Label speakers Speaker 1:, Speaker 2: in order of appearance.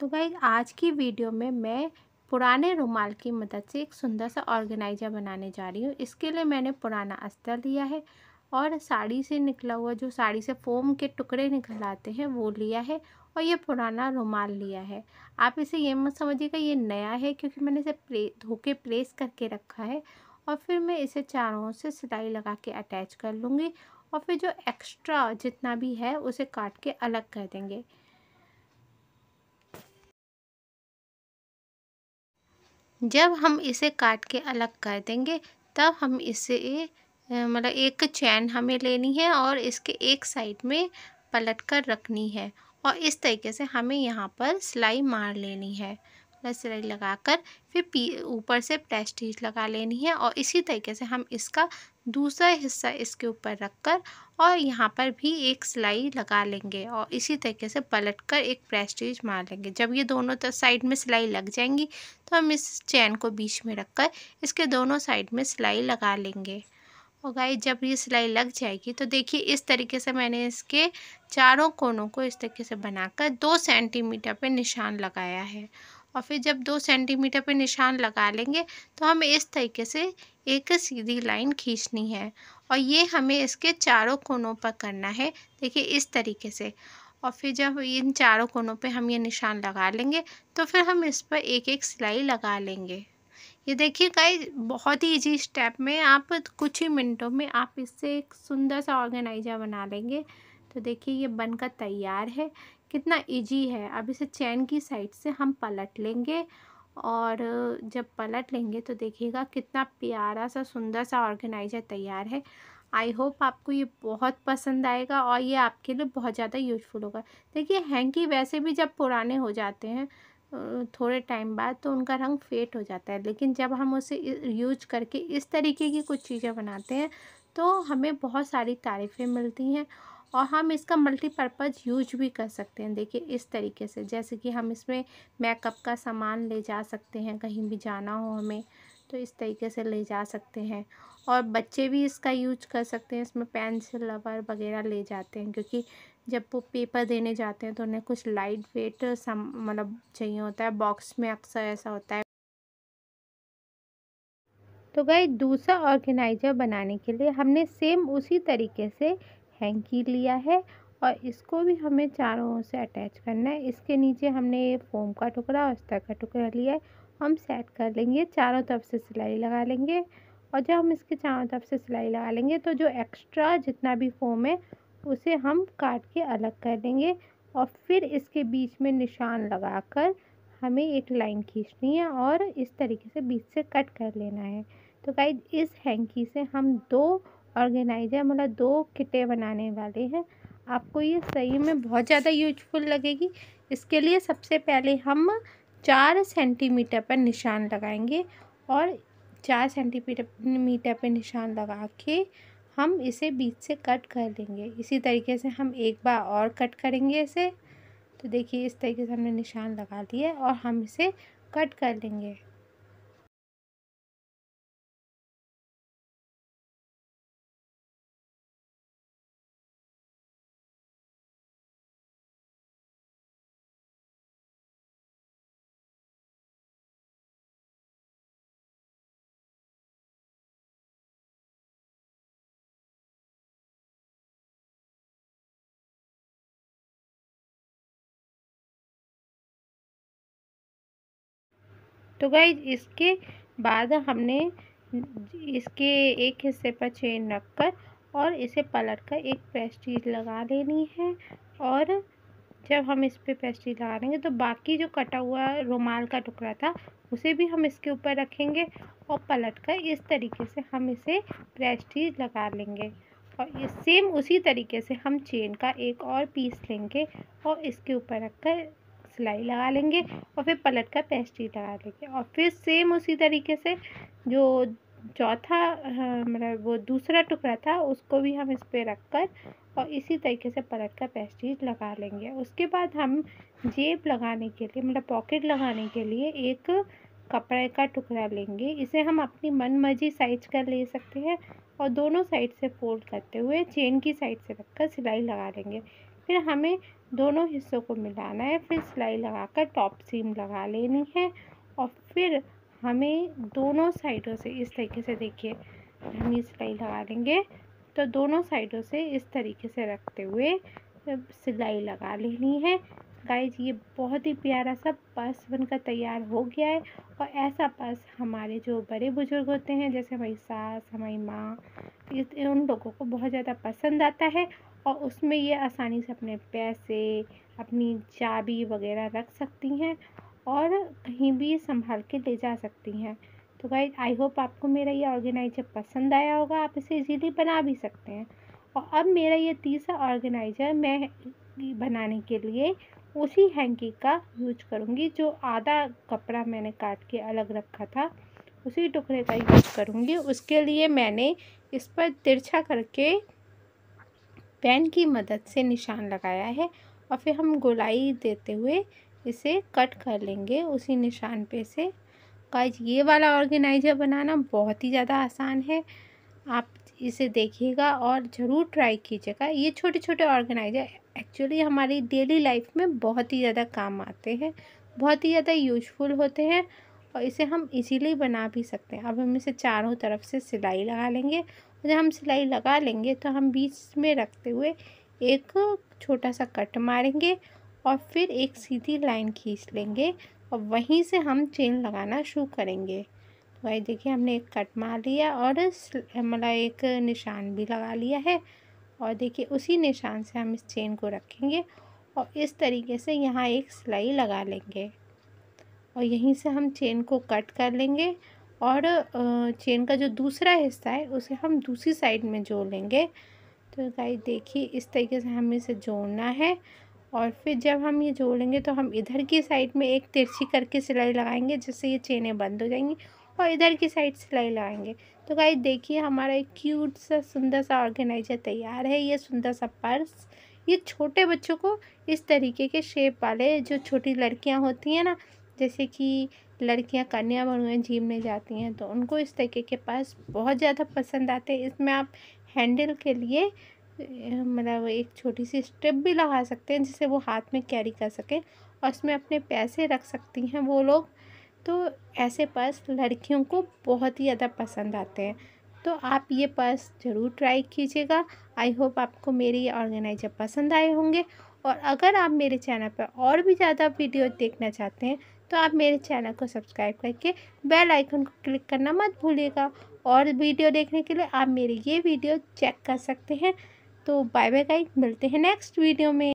Speaker 1: तो भाई आज की वीडियो में मैं पुराने रुमाल की मदद से एक सुंदर सा ऑर्गेनाइजर बनाने जा रही हूँ इसके लिए मैंने पुराना अस्तर लिया है और साड़ी से निकला हुआ जो साड़ी से फोम के टुकड़े निकल आते हैं वो लिया है और ये पुराना रुमाल लिया है आप इसे ये मत समझिएगा ये नया है क्योंकि मैंने इसे प्ले धो के प्रेस करके रखा है और फिर मैं इसे चारों से सिलाई लगा के अटैच कर लूँगी और फिर जो एक्स्ट्रा जितना भी है उसे काट के अलग कर देंगे जब हम इसे काट के अलग कर देंगे तब हम इसे मतलब एक चैन हमें लेनी है और इसके एक साइड में पलट कर रखनी है और इस तरीके से हमें यहाँ पर सिलाई मार लेनी है सिलाई लगाकर फिर ऊपर से प्रेस्टिज लगा लेनी है और इसी तरीके से हम इसका दूसरा हिस्सा इसके ऊपर रखकर और यहाँ पर भी एक सिलाई लगा लेंगे और इसी तरीके से पलट कर एक प्रेस्टिज मार लेंगे जब ये दोनों तरफ साइड में सिलाई लग जाएंगी तो हम इस चैन को बीच में रखकर इसके दोनों साइड में सिलाई लगा लेंगे और गाय जब ये सिलाई लग जाएगी तो देखिए इस तरीके से मैंने इसके चारों कोनों को इस तरीके से बनाकर दो सेंटीमीटर पे निशान लगाया है और फिर जब दो सेंटीमीटर पे निशान लगा लेंगे तो हमें इस तरीके से एक सीधी लाइन खींचनी है और ये हमें इसके चारों कोनों पर करना है देखिए इस तरीके से और फिर जब इन चारों कोनों पे हम ये निशान लगा लेंगे तो फिर हम इस पर एक एक सिलाई लगा लेंगे ये देखिए कई बहुत ही इजी स्टेप में आप कुछ ही मिनटों में आप इससे एक सुंदर सा ऑर्गेनाइजर बना लेंगे तो देखिए ये बनकर तैयार है कितना इजी है अब इसे चैन की साइड से हम पलट लेंगे और जब पलट लेंगे तो देखिएगा कितना प्यारा सा सुंदर सा ऑर्गेनाइज़र तैयार है आई होप आपको ये बहुत पसंद आएगा और ये आपके लिए बहुत ज़्यादा यूजफुल होगा देखिए हैंकी वैसे भी जब पुराने हो जाते हैं थोड़े टाइम बाद तो उनका रंग फेट हो जाता है लेकिन जब हम उसे यूज करके इस तरीके की कुछ चीज़ें बनाते हैं तो हमें बहुत सारी तारीफ़ें मिलती हैं और हम इसका मल्टीपर्पज़ यूज भी कर सकते हैं देखिए इस तरीके से जैसे कि हम इसमें मेकअप का सामान ले जा सकते हैं कहीं भी जाना हो हमें तो इस तरीके से ले जा सकते हैं और बच्चे भी इसका यूज कर सकते हैं इसमें पेंसिल रबर वगैरह ले जाते हैं क्योंकि जब वो पेपर देने जाते हैं तो उन्हें कुछ लाइट वेट मतलब चाहिए होता है बॉक्स में अक्सर ऐसा होता है तो गए दूसरा ऑर्गेनाइज़र बनाने के लिए हमने सेम उसी तरीके से हैंकी लिया है और इसको भी हमें चारों ओर से अटैच करना है इसके नीचे हमने ये फोम का टुकड़ा और स्तर का टुकड़ा लिया है हम सेट कर लेंगे चारों तरफ से सिलाई लगा लेंगे और जब हम इसके चारों तरफ से सिलाई लगा लेंगे तो जो एक्स्ट्रा जितना भी फोम है उसे हम काट के अलग कर देंगे और फिर इसके बीच में निशान कर हमें एक लाइन खींचनी है और इस तरीके से बीच से कट कर लेना है तो गाइज इस हैंकी से हम दो ऑर्गेनाइज़र मतलब दो किटें बनाने वाले हैं आपको ये सही में बहुत ज़्यादा यूजफुल लगेगी इसके लिए सबसे पहले हम चार सेंटीमीटर पर निशान लगाएंगे और चार सेंटीमीटर मीटर पर निशान लगा के हम इसे बीच से कट कर लेंगे इसी तरीके से हम एक बार और कट करेंगे इसे तो देखिए इस तरीके से हमने निशान लगा दिया और हम इसे कट कर लेंगे तो गई इसके बाद हमने इसके एक हिस्से पर चेन रख कर और इसे पलट कर एक पेस्टीज लगा लेनी है और जब हम इस पर पेस्टीज लगा देंगे तो बाकी जो कटा हुआ रुमाल का टुकड़ा था उसे भी हम इसके ऊपर रखेंगे और पलट कर इस तरीके से हम इसे प्रेस्टीज लगा लेंगे और सेम उसी तरीके से हम चेन का एक और पीस लेंगे और इसके ऊपर रखकर सिलाई लगा लेंगे और फिर पलट कर पेस्ट्री लगा लेंगे और फिर सेम उसी तरीके से जो चौथा मतलब वो दूसरा टुकड़ा था उसको भी हम इस पर रख कर और इसी तरीके से पलट कर पेस्टी लगा लेंगे उसके बाद हम जेब लगाने के लिए मतलब पॉकेट लगाने के लिए एक कपड़े का टुकड़ा लेंगे इसे हम अपनी मन मर्जी साइज का ले सकते हैं और दोनों साइड से फोल्ड करते हुए चेन की साइड से रखकर सिलाई लगा लेंगे फिर हमें दोनों हिस्सों को मिलाना है फिर सिलाई लगाकर टॉप सीम लगा लेनी है और फिर हमें दोनों साइडों से इस तरीके से देखिए हम ये सिलाई लगा लेंगे तो दोनों साइडों से इस तरीके से रखते हुए सिलाई लगा लेनी है गाइज ये बहुत ही प्यारा सा पर्स बनकर तैयार हो गया है और ऐसा पर्स हमारे जो बड़े बुजुर्ग होते हैं जैसे हमारी सास हमारी माँ इस उन लोगों को बहुत ज़्यादा पसंद आता है और उसमें ये आसानी से अपने पैसे अपनी चाबी वगैरह रख सकती हैं और कहीं भी संभाल के ले जा सकती हैं तो गाइज आई होप आपको मेरा ये ऑर्गेनाइजर पसंद आया होगा आप इसे इजीली बना भी सकते हैं और अब मेरा ये तीसरा ऑर्गेनाइजर मैं बनाने के लिए उसी हैंकी का यूज करूँगी जो आधा कपड़ा मैंने काट के अलग रखा था उसी टुकड़े का यूज करूँगी उसके लिए मैंने इस पर तिरछा करके पेन की मदद से निशान लगाया है और फिर हम गोलाई देते हुए इसे कट कर लेंगे उसी निशान पे से काज ये वाला ऑर्गेनाइज़र बनाना बहुत ही ज़्यादा आसान है आप इसे देखिएगा और ज़रूर ट्राई कीजिएगा ये छोटे छोटे ऑर्गेनाइज़र एक्चुअली हमारी डेली लाइफ में बहुत ही ज़्यादा काम आते हैं बहुत ही ज़्यादा यूजफुल होते हैं और इसे हम इजीली बना भी सकते हैं अब हम इसे चारों तरफ से सिलाई लगा लेंगे जब हम सिलाई लगा लेंगे तो हम बीच में रखते हुए एक छोटा सा कट मारेंगे और फिर एक सीधी लाइन खींच लेंगे और वहीं से हम चेन लगाना शुरू करेंगे तो भाई देखिए हमने एक कट मार लिया और मतलब एक निशान भी लगा लिया है और देखिए उसी निशान से हम इस चेन को रखेंगे और इस तरीके से यहाँ एक सिलाई लगा लेंगे और यहीं से हम चेन को कट कर लेंगे और चेन का जो दूसरा हिस्सा है उसे हम दूसरी साइड में जोड़ लेंगे तो गाइस देखिए इस तरीके से हमें इसे जोड़ना है और फिर जब हम ये जोड़ेंगे तो हम इधर की साइड में एक तिरछी करके सिलाई लगाएंगे जिससे ये चेनें बंद हो जाएंगी और इधर की साइड सिलाई लगाएंगे तो गाइस देखिए हमारा एक क्यूट सा सुंदर सा ऑर्गेनाइजर तैयार है ये सुंदर सा पर्स ये छोटे बच्चों को इस तरीके के शेप वाले जो छोटी लड़कियां होती हैं ना जैसे कि लड़कियां कन्या बनों जिम में जाती हैं तो उनको इस तरीके के पास बहुत ज़्यादा पसंद आते हैं इसमें आप हैंडल के लिए मतलब एक छोटी सी स्ट्रिप भी लगा सकते हैं जिसे वो हाथ में कैरी कर सकें और उसमें अपने पैसे रख सकती हैं वो लोग तो ऐसे पर्स लड़कियों को बहुत ही ज़्यादा पसंद आते हैं तो आप ये पर्स ज़रूर ट्राई कीजिएगा आई होप आपको मेरे ऑर्गेनाइज़र पसंद आए होंगे और अगर आप मेरे चैनल पर और भी ज़्यादा वीडियो देखना चाहते हैं तो आप मेरे चैनल को सब्सक्राइब करके बेल आइकन को क्लिक करना मत भूलिएगा और वीडियो देखने के लिए आप मेरी ये वीडियो चेक कर सकते हैं तो बाय बाय गाइस मिलते हैं नेक्स्ट वीडियो में